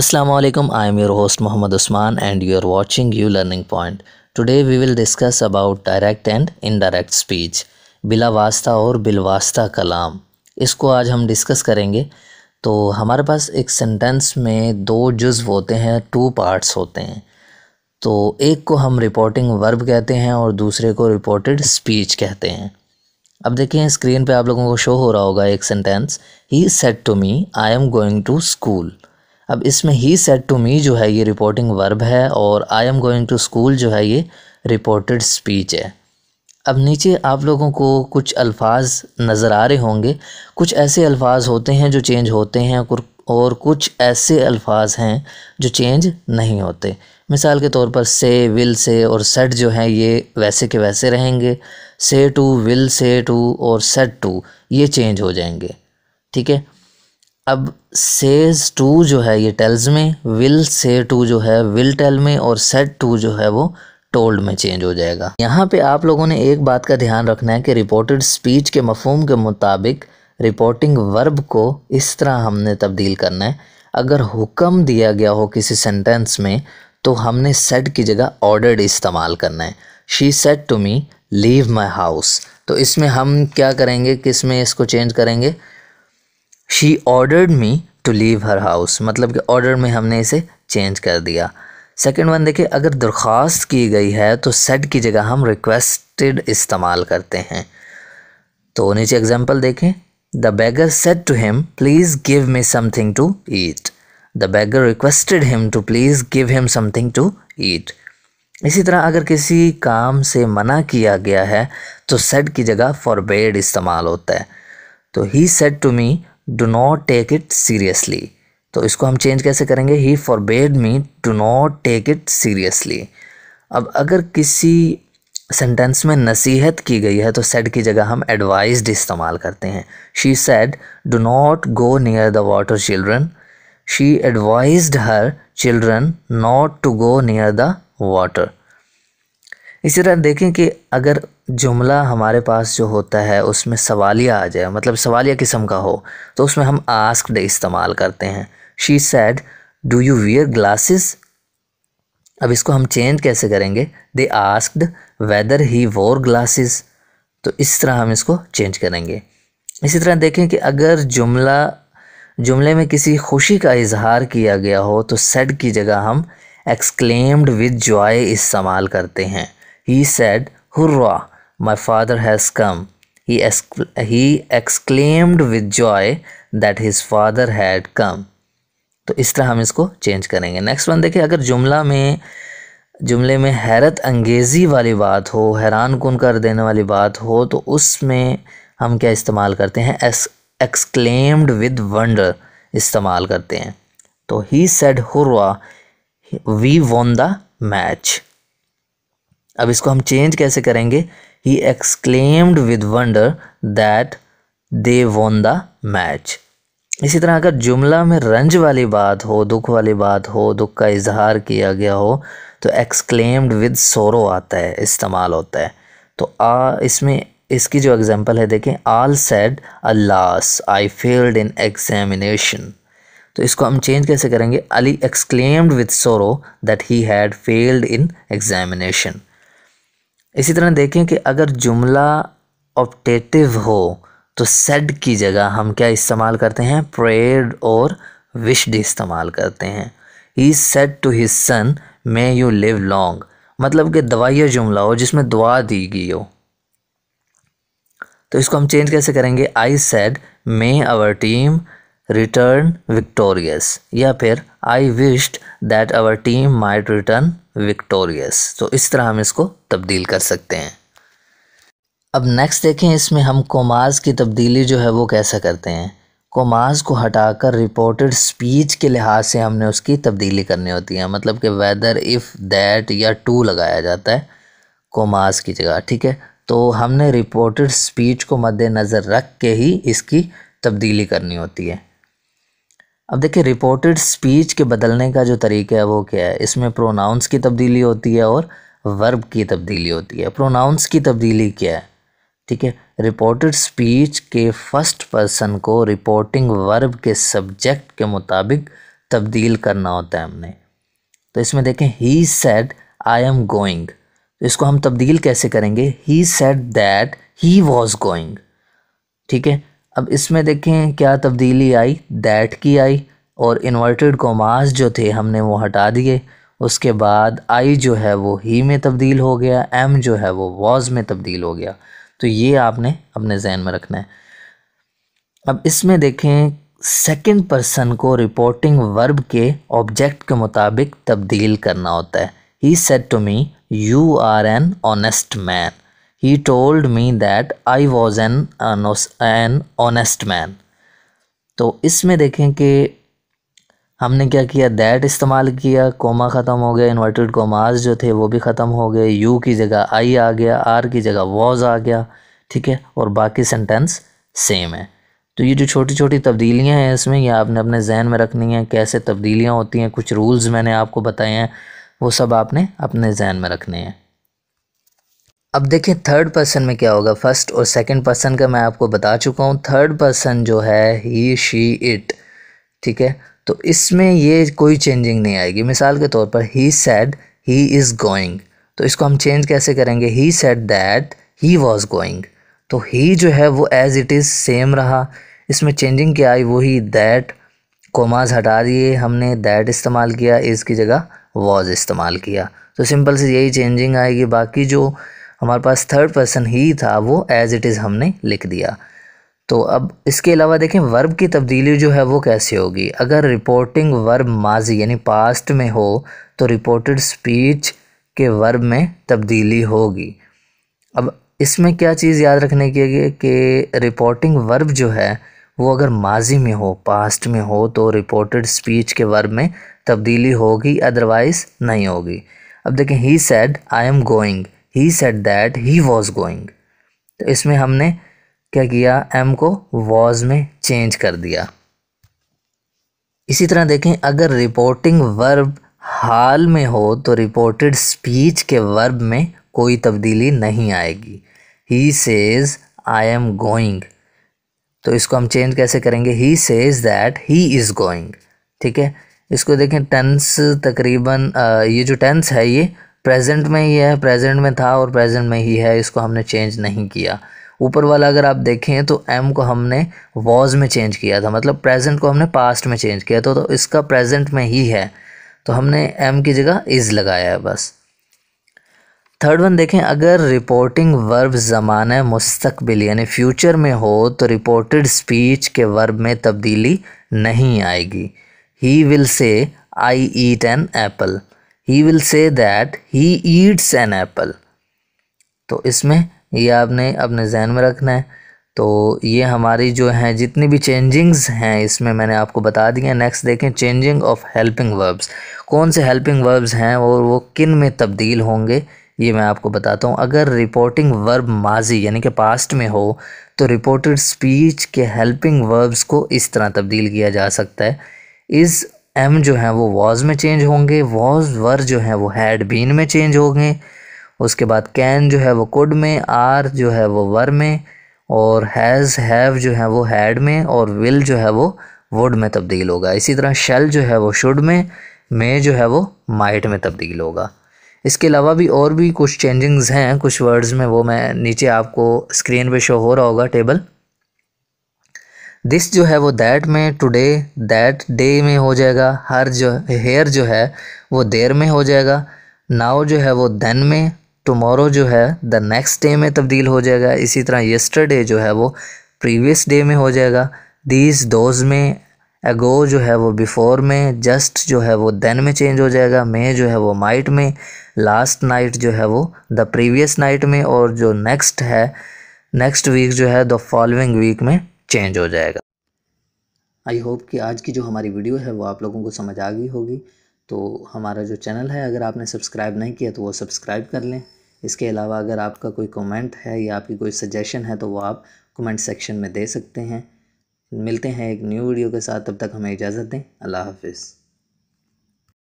Assalamualaikum I am your host Muhammad Usman and you are watching you learning point today we will discuss about direct and indirect speech बिला वास्ता और बिलवास्ता कलाम इसको आज हम discuss करेंगे तो हमारे पास एक सेंटेंस में दो जुज्व होते हैं टू पार्ट्स होते हैं तो एक को हम रिपोर्टिंग वर्ब कहते हैं और दूसरे को रिपोर्टेड स्पीच कहते हैं अब देखिए स्क्रीन पे आप लोगों को शो हो रहा होगा एक सेंटेंस ही said to me I am going to school अब इसमें ही सेट टू मी जो है ये रिपोर्टिंग वर्ब है और I am going to school जो है ये रिपोर्टेड स्पीच है अब नीचे आप लोगों को कुछ अल्फाज नज़र आ रहे होंगे कुछ ऐसे अल्फाज होते हैं जो चेंज होते हैं और कुछ ऐसे अल्फाज हैं जो चेंज नहीं होते मिसाल के तौर पर से विल से और सेट जो हैं ये वैसे के वैसे रहेंगे say to will say to और सेट टू ये चेंज हो जाएंगे ठीक है अब सेज टू जो है ये टेल्स में विल से टू जो है विल टेल में और सेट टू जो है वो टोल्ड में चेंज हो जाएगा यहाँ पे आप लोगों ने एक बात का ध्यान रखना है कि रिपोर्टेड स्पीच के मफहम के मुताबिक रिपोर्टिंग वर्ब को इस तरह हमने तब्दील करना है अगर हुक्म दिया गया हो किसी सेंटेंस में तो हमने सेट की जगह ऑर्डर्ड इस्तेमाल करना है she said to me leave my house तो इसमें हम क्या करेंगे किस में इसको चेंज करेंगे she ordered me to leave her house मतलब कि ऑर्डर में हमने इसे चेंज कर दिया सेकेंड वन देखिए अगर दरख्वास्त की गई है तो सेट की जगह हम रिक्वेस्टेड इस्तेमाल करते हैं तो नीचे एग्जाम्पल देखें the beggar said to him please give me something to eat the beggar requested him to please give him something to eat इसी तरह अगर किसी काम से मना किया गया है तो सेट की जगह फॉर बेड इस्तेमाल होता है तो he said to me do not take it seriously तो इसको हम चेंज कैसे करेंगे he forbade me do not take it seriously अब अगर किसी सेंटेंस में नसीहत की गई है तो सेड की जगह हम एडवाइज इस्तेमाल करते हैं she said do not go near the water children she advise her children not to go near the water इसी तरह देखें कि अगर जुमला हमारे पास जो होता है उसमें सवालिया आ जाए मतलब सवालिया किस्म का हो तो उसमें हम आस्कड इस्तेमाल करते हैं she said do you wear glasses अब इसको हम चेंज कैसे करेंगे दे आस्कड वेदर ही वोर ग्लासेस तो इस तरह हम इसको चेंज करेंगे इसी तरह देखें कि अगर जुमला जुमले में किसी खुशी का इजहार किया गया हो तो सेड की जगह हम एक्सक्लेम्ड विद जॉय इस्तेमाल करते हैं he said hurrah My father has come. He, exc- he exclaimed with joy that his father had come. तो इस तरह हम इसको चेंज करेंगे नेक्स्ट वन देखिए अगर जुमला में जुमले में हैरत अंगेज़ी वाली बात हो हैरान कन कर देने वाली बात हो तो उसमें हम क्या इस्तेमाल करते हैं एक्सक्लेम्ड विद वंडर इस्तेमाल करते हैं तो he said hurrah we won the match अब इसको हम चेंज कैसे करेंगे he exclaimed with wonder that they won the match इसी तरह अगर जुमला में रंज वाली बात हो दुख वाली बात हो दुख का इजहार किया गया हो तो एक्सक्लेम्ड विद सोरो आता है इस्तेमाल होता है तो आ इसमें इसकी जो एग्जांपल है देखें Ali said alas I failed in examination तो इसको हम चेंज कैसे करेंगे Ali exclaimed with sorrow that he had failed in examination इसी तरह देखें कि अगर जुमला ऑप्टेटिव हो तो सेड की जगह हम क्या इस्तेमाल करते हैं प्रेड और विश्ड इस्तेमाल करते हैं he said to his son may you live long मतलब कि दवाइया जुमला हो जिसमें दुआ दी गई हो तो इसको हम चेंज कैसे करेंगे I said may our team return victorious या फिर I wished that our team might return victorious तो इस तरह हम इसको तब्दील कर सकते हैं अब नेक्स्ट देखें इसमें हम कोमाज की तब्दीली जो है वो कैसा करते हैं कोमाज को हटाकर रिपोर्टेड स्पीच के लिहाज से हमने उसकी तब्दीली करनी होती है मतलब कि वेदर इफ़ दैट या टू लगाया जाता है कोमाज की जगह ठीक है तो हमने रिपोर्टेड स्पीच को मद्देनज़र रख के ही इसकी तब्दीली करनी होती है अब देखिए रिपोर्टेड स्पीच के बदलने का जो तरीका है वो क्या है इसमें प्रोनाउंस की तब्दीली होती है और वर्ब की तब्दीली होती है प्रोनाउंस की तब्दीली क्या है ठीक है रिपोर्टेड स्पीच के फर्स्ट पर्सन को रिपोर्टिंग वर्ब के सब्जेक्ट के मुताबिक तब्दील करना होता है हमने तो इसमें देखें he said I am going तो इसको हम तब्दील कैसे करेंगे he said that he was going ठीक है अब इसमें देखें क्या तब्दीली आई दैट की आई और इन्वर्टेड कोमास जो थे हमने वो हटा दिए उसके बाद आई जो है वो ही में तब्दील हो गया एम जो है वो वॉज में तब्दील हो गया तो ये आपने अपने जहन में रखना है अब इसमें देखें सेकंड पर्सन को रिपोर्टिंग वर्ब के ऑब्जेक्ट के मुताबिक तब्दील करना होता है he said to me you are an honest man He told me that I was an uh, an honest man. तो इसमें देखें कि हमने क्या किया दैट इस्तेमाल किया कोमा ख़त्म हो गया इन्वर्टेड कोमाज जो थे वो भी ख़त्म हो गए यू की जगह आई आ गया आर की जगह वॉज आ गया ठीक है और बाकी सेंटेंस सेम है तो ये जो छोटी छोटी तब्दीलियाँ हैं इसमें ये आपने अपने जहन में रखनी है कैसे तब्दीलियाँ होती हैं कुछ रूल्स मैंने आपको बताए हैं वो सब आपने अपने जहन में रखने हैं अब देखें थर्ड पर्सन में क्या होगा फर्स्ट और सेकंड पर्सन का मैं आपको बता चुका हूँ थर्ड पर्सन जो है ही शी इट ठीक है तो इसमें ये कोई चेंजिंग नहीं आएगी मिसाल के तौर पर he said he is going तो इसको हम चेंज कैसे करेंगे he said that he was going तो ही जो है वो एज़ इट इज़ सेम रहा इसमें चेंजिंग क्या आई वही दैट कोमाज हटा दिए हमने दैट इस्तेमाल किया इसकी जगह वॉज इस्तेमाल किया तो सिंपल से यही चेंजिंग आएगी बाकी जो हमारे पास थर्ड पर्सन ही था वो एज इट इज़ हमने लिख दिया तो अब इसके अलावा देखें वर्ब की तब्दीली जो है वो कैसे होगी अगर रिपोर्टिंग वर्ब माजी यानी पास्ट में हो तो रिपोर्टेड स्पीच के वर्ब में तब्दीली होगी अब इसमें क्या चीज़ याद रखने की है कि रिपोर्टिंग वर्ब जो है वो अगर माजी में हो पास्ट में हो तो रिपोर्टेड स्पीच के वर्ब में तब्दीली होगी अदरवाइज़ नहीं होगी अब देखें he said I am going he said that he was going तो इसमें हमने क्या किया एम को वॉज में चेंज कर दिया इसी तरह देखें अगर रिपोर्टिंग वर्ब हाल में हो तो रिपोर्टेड स्पीच के वर्ब में कोई तब्दीली नहीं आएगी he says I am going तो इसको हम चेंज कैसे करेंगे he says that he is going ठीक है इसको देखें टेंस तकरीबन ये जो टेंस है ये प्रेजेंट में ही है प्रेजेंट में था और प्रेजेंट में ही है इसको हमने चेंज नहीं किया ऊपर वाला अगर आप देखें तो एम को हमने वॉज में चेंज किया था मतलब प्रेजेंट को हमने पास्ट में चेंज किया था तो इसका प्रेजेंट में ही है तो हमने एम की जगह इज़ लगाया है बस थर्ड वन देखें अगर रिपोर्टिंग वर्ब ज़माना मुस्तकबिल यानी फ्यूचर में हो तो रिपोर्टेड स्पीच के वर्ब में तब्दीली नहीं आएगी he will say I eat an apple he will say that he eats an apple तो इसमें ये आपने अपने जहन में रखना है तो ये हमारी जो हैं जितनी भी चेंजिंग्स हैं इसमें मैंने आपको बता दी हैं नेक्स्ट देखें चेंजिंग ऑफ हेल्पिंग वर्ब्स कौन से हेल्पिंग वर्ब्स हैं और वो किन में तब्दील होंगे ये मैं आपको बताता हूँ अगर रिपोर्टिंग वर्ब माजी यानी कि पास्ट में हो तो रिपोर्टेड स्पीच के हेल्पिंग वर्ब्स को इस तरह तब्दील किया जा सकता है इज़ एम जो हैं वो वॉज में चेंज होंगे वॉज वर जो हैं वो हैड बीन में चेंज होंगे उसके बाद कैन जो है वो कुड में आर जो है वो वर में और हैज़ हैव जो है वो हैड में और विल जो है वो वुड में तब्दील होगा इसी तरह शेल जो है वो शुड में मे जो है वो माइट में तब्दील होगा इसके अलावा भी और भी कुछ चेंजिंग्स हैं कुछ वर्ड्स में वो मैं नीचे आपको स्क्रीन पे शो हो रहा होगा टेबल दिस जो है वो दैट में टुडे दैट डे में हो जाएगा हर जो हेयर जो है वो देर में हो जाएगा नाव जो है वो देन में टमोरो जो है द नेक्स्ट डे में तब्दील हो जाएगा इसी तरह यस्टरडे जो है वो प्रीवियस डे में हो जाएगा दिस दोज में एगो जो है वो बिफोर में जस्ट जो है वो देन में चेंज हो जाएगा मे जो है वो माइट में लास्ट नाइट जो है वो द प्रीवियस नाइट में और जो नेक्स्ट है नेक्स्ट वीक जो है द फॉलोइंग वीक में चेंज हो जाएगा आई होप कि आज की जो हमारी वीडियो है वो आप लोगों को समझ आ गई होगी तो हमारा जो चैनल है अगर आपने सब्सक्राइब नहीं किया तो वो सब्सक्राइब कर लें इसके अलावा अगर आपका कोई कमेंट है या आपकी कोई सजेशन है तो वो आप कमेंट सेक्शन में दे सकते हैं मिलते हैं एक न्यू वीडियो के साथ तब तक हमें इजाज़त दें अल्लाह हाफिज़